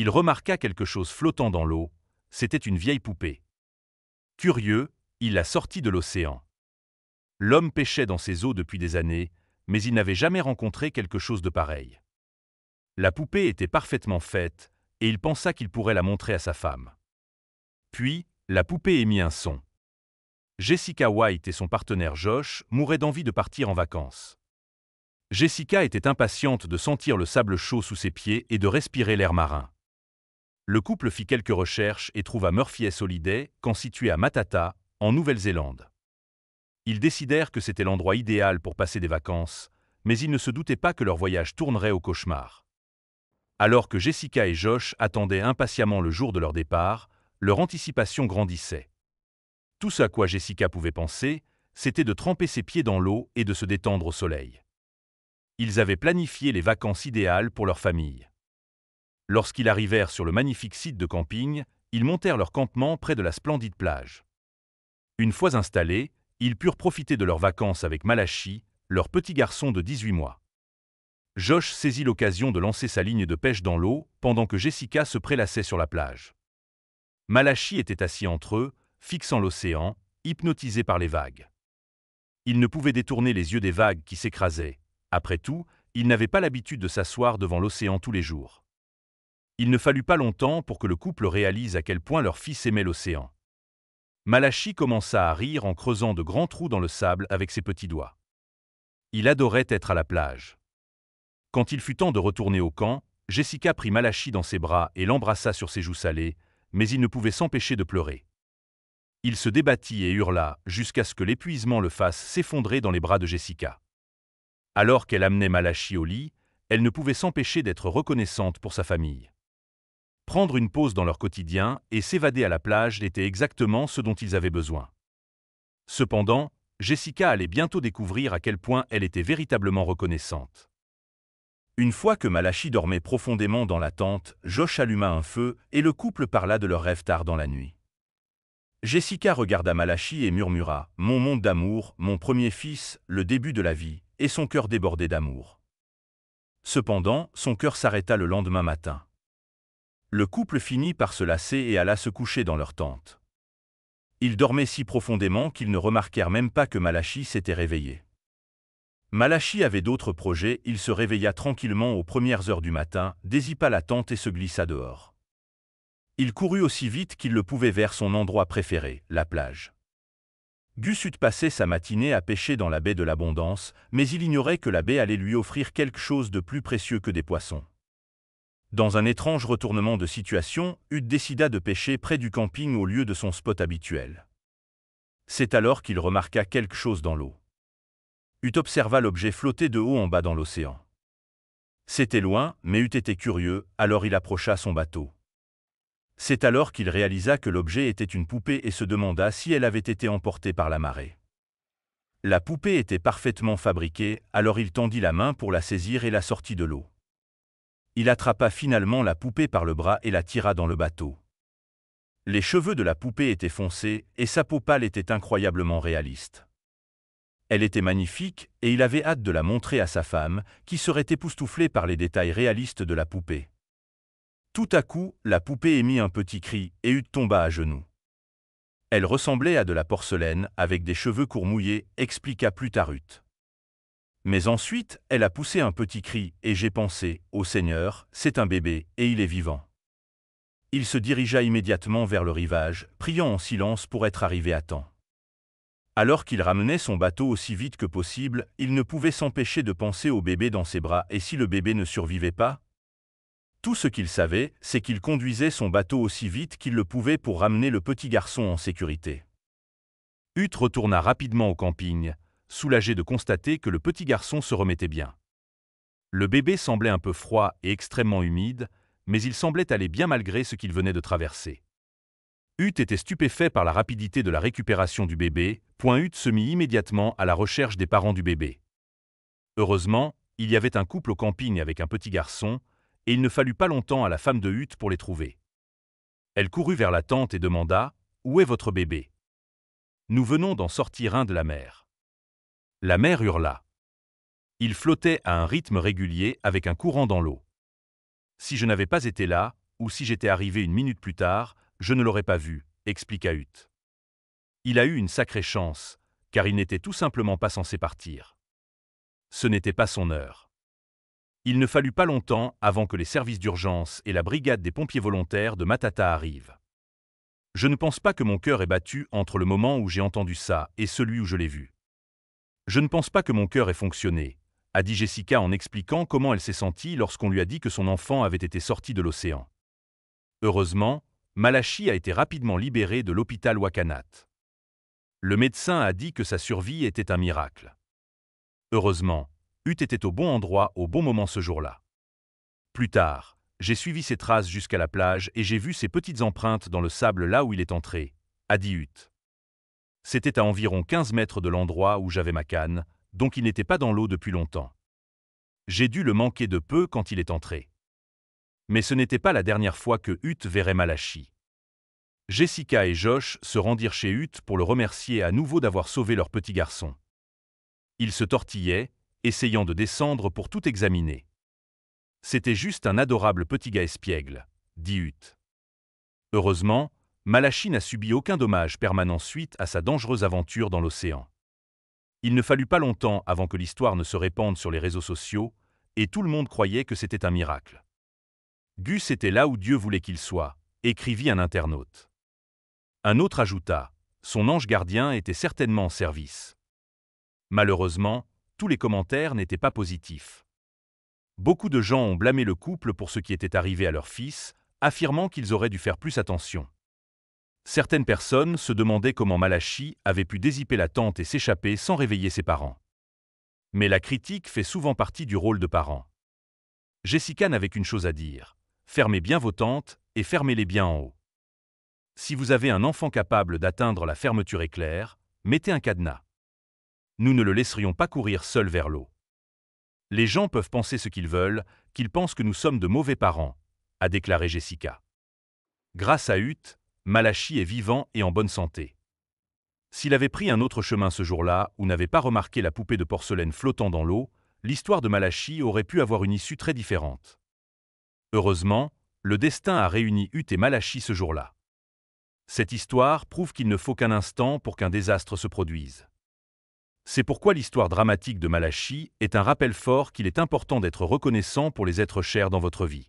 il remarqua quelque chose flottant dans l'eau, c'était une vieille poupée. Curieux, il la sortit de l'océan. L'homme pêchait dans ces eaux depuis des années, mais il n'avait jamais rencontré quelque chose de pareil. La poupée était parfaitement faite, et il pensa qu'il pourrait la montrer à sa femme. Puis, la poupée émit un son. Jessica White et son partenaire Josh mouraient d'envie de partir en vacances. Jessica était impatiente de sentir le sable chaud sous ses pieds et de respirer l'air marin le couple fit quelques recherches et trouva Murphy et Holiday, quand situé à Matata, en Nouvelle-Zélande. Ils décidèrent que c'était l'endroit idéal pour passer des vacances, mais ils ne se doutaient pas que leur voyage tournerait au cauchemar. Alors que Jessica et Josh attendaient impatiemment le jour de leur départ, leur anticipation grandissait. Tout ce à quoi Jessica pouvait penser, c'était de tremper ses pieds dans l'eau et de se détendre au soleil. Ils avaient planifié les vacances idéales pour leur famille. Lorsqu'ils arrivèrent sur le magnifique site de camping, ils montèrent leur campement près de la splendide plage. Une fois installés, ils purent profiter de leurs vacances avec Malachi, leur petit garçon de 18 mois. Josh saisit l'occasion de lancer sa ligne de pêche dans l'eau pendant que Jessica se prélassait sur la plage. Malachi était assis entre eux, fixant l'océan, hypnotisé par les vagues. Il ne pouvait détourner les yeux des vagues qui s'écrasaient. Après tout, il n'avait pas l'habitude de s'asseoir devant l'océan tous les jours. Il ne fallut pas longtemps pour que le couple réalise à quel point leur fils aimait l'océan. Malachi commença à rire en creusant de grands trous dans le sable avec ses petits doigts. Il adorait être à la plage. Quand il fut temps de retourner au camp, Jessica prit Malachi dans ses bras et l'embrassa sur ses joues salées, mais il ne pouvait s'empêcher de pleurer. Il se débattit et hurla, jusqu'à ce que l'épuisement le fasse s'effondrer dans les bras de Jessica. Alors qu'elle amenait Malachi au lit, elle ne pouvait s'empêcher d'être reconnaissante pour sa famille prendre une pause dans leur quotidien et s'évader à la plage était exactement ce dont ils avaient besoin. Cependant, Jessica allait bientôt découvrir à quel point elle était véritablement reconnaissante. Une fois que Malachi dormait profondément dans la tente, Josh alluma un feu et le couple parla de leur rêve tard dans la nuit. Jessica regarda Malachi et murmura « Mon monde d'amour, mon premier fils, le début de la vie », et son cœur débordait d'amour. Cependant, son cœur s'arrêta le lendemain matin. Le couple finit par se lasser et alla se coucher dans leur tente. Ils dormaient si profondément qu'ils ne remarquèrent même pas que Malachi s'était réveillé. Malachi avait d'autres projets, il se réveilla tranquillement aux premières heures du matin, désipa la tente et se glissa dehors. Il courut aussi vite qu'il le pouvait vers son endroit préféré, la plage. Gus eut passé sa matinée à pêcher dans la baie de l'abondance, mais il ignorait que la baie allait lui offrir quelque chose de plus précieux que des poissons. Dans un étrange retournement de situation, Hutt décida de pêcher près du camping au lieu de son spot habituel. C'est alors qu'il remarqua quelque chose dans l'eau. Hutt observa l'objet flotter de haut en bas dans l'océan. C'était loin, mais Hut était curieux, alors il approcha son bateau. C'est alors qu'il réalisa que l'objet était une poupée et se demanda si elle avait été emportée par la marée. La poupée était parfaitement fabriquée, alors il tendit la main pour la saisir et la sortit de l'eau il attrapa finalement la poupée par le bras et la tira dans le bateau. Les cheveux de la poupée étaient foncés et sa peau pâle était incroyablement réaliste. Elle était magnifique et il avait hâte de la montrer à sa femme, qui serait époustouflée par les détails réalistes de la poupée. Tout à coup, la poupée émit un petit cri et eut tomba à genoux. Elle ressemblait à de la porcelaine avec des cheveux courts mouillés, expliqua plus mais ensuite, elle a poussé un petit cri, et j'ai pensé, au Seigneur, c'est un bébé, et il est vivant. Il se dirigea immédiatement vers le rivage, priant en silence pour être arrivé à temps. Alors qu'il ramenait son bateau aussi vite que possible, il ne pouvait s'empêcher de penser au bébé dans ses bras, et si le bébé ne survivait pas, tout ce qu'il savait, c'est qu'il conduisait son bateau aussi vite qu'il le pouvait pour ramener le petit garçon en sécurité. Ute retourna rapidement au camping, soulagé de constater que le petit garçon se remettait bien. Le bébé semblait un peu froid et extrêmement humide, mais il semblait aller bien malgré ce qu'il venait de traverser. Huth était stupéfait par la rapidité de la récupération du bébé, point Huth se mit immédiatement à la recherche des parents du bébé. Heureusement, il y avait un couple au camping avec un petit garçon, et il ne fallut pas longtemps à la femme de Huth pour les trouver. Elle courut vers la tente et demanda « Où est votre bébé ?» Nous venons d'en sortir un de la mer. La mer hurla. Il flottait à un rythme régulier avec un courant dans l'eau. Si je n'avais pas été là, ou si j'étais arrivé une minute plus tard, je ne l'aurais pas vu, expliqua Hut. Il a eu une sacrée chance, car il n'était tout simplement pas censé partir. Ce n'était pas son heure. Il ne fallut pas longtemps avant que les services d'urgence et la brigade des pompiers volontaires de Matata arrivent. Je ne pense pas que mon cœur ait battu entre le moment où j'ai entendu ça et celui où je l'ai vu. Je ne pense pas que mon cœur ait fonctionné, a dit Jessica en expliquant comment elle s'est sentie lorsqu'on lui a dit que son enfant avait été sorti de l'océan. Heureusement, Malachi a été rapidement libéré de l'hôpital Wakanat. Le médecin a dit que sa survie était un miracle. Heureusement, Ute était au bon endroit au bon moment ce jour-là. Plus tard, j'ai suivi ses traces jusqu'à la plage et j'ai vu ses petites empreintes dans le sable là où il est entré, a dit Ute. C'était à environ 15 mètres de l'endroit où j'avais ma canne, donc il n'était pas dans l'eau depuis longtemps. J'ai dû le manquer de peu quand il est entré. Mais ce n'était pas la dernière fois que Hutt verrait Malachi. Jessica et Josh se rendirent chez Hutt pour le remercier à nouveau d'avoir sauvé leur petit garçon. Ils se tortillaient, essayant de descendre pour tout examiner. C'était juste un adorable petit gars espiègle, dit Hutt. Heureusement, Malachi n'a subi aucun dommage permanent suite à sa dangereuse aventure dans l'océan. Il ne fallut pas longtemps avant que l'histoire ne se répande sur les réseaux sociaux, et tout le monde croyait que c'était un miracle. Gus était là où Dieu voulait qu'il soit, écrivit un internaute. Un autre ajouta, son ange gardien était certainement en service. Malheureusement, tous les commentaires n'étaient pas positifs. Beaucoup de gens ont blâmé le couple pour ce qui était arrivé à leur fils, affirmant qu'ils auraient dû faire plus attention certaines personnes se demandaient comment Malachi avait pu dézipper la tente et s'échapper sans réveiller ses parents. Mais la critique fait souvent partie du rôle de parent. Jessica n'avait qu'une chose à dire. Fermez bien vos tentes et fermez-les bien en haut. Si vous avez un enfant capable d'atteindre la fermeture éclair, mettez un cadenas. Nous ne le laisserions pas courir seul vers l'eau. Les gens peuvent penser ce qu'ils veulent, qu'ils pensent que nous sommes de mauvais parents, a déclaré Jessica. Grâce à Ute Malachi est vivant et en bonne santé. S'il avait pris un autre chemin ce jour-là ou n'avait pas remarqué la poupée de porcelaine flottant dans l'eau, l'histoire de Malachi aurait pu avoir une issue très différente. Heureusement, le destin a réuni Ute et Malachi ce jour-là. Cette histoire prouve qu'il ne faut qu'un instant pour qu'un désastre se produise. C'est pourquoi l'histoire dramatique de Malachi est un rappel fort qu'il est important d'être reconnaissant pour les êtres chers dans votre vie.